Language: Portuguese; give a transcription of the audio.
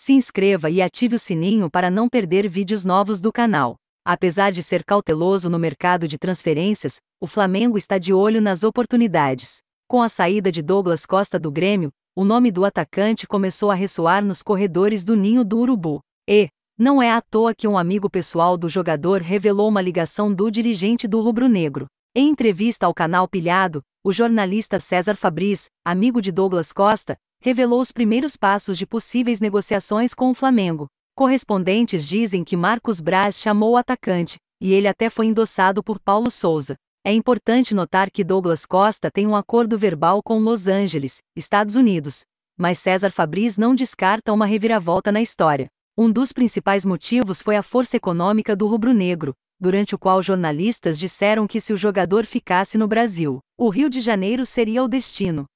Se inscreva e ative o sininho para não perder vídeos novos do canal. Apesar de ser cauteloso no mercado de transferências, o Flamengo está de olho nas oportunidades. Com a saída de Douglas Costa do Grêmio, o nome do atacante começou a ressoar nos corredores do ninho do Urubu. E, não é à toa que um amigo pessoal do jogador revelou uma ligação do dirigente do rubro-negro. Em entrevista ao canal Pilhado, o jornalista César Fabris, amigo de Douglas Costa, revelou os primeiros passos de possíveis negociações com o Flamengo. Correspondentes dizem que Marcos Braz chamou o atacante, e ele até foi endossado por Paulo Souza. É importante notar que Douglas Costa tem um acordo verbal com Los Angeles, Estados Unidos, mas César Fabris não descarta uma reviravolta na história. Um dos principais motivos foi a força econômica do rubro-negro, durante o qual jornalistas disseram que se o jogador ficasse no Brasil, o Rio de Janeiro seria o destino.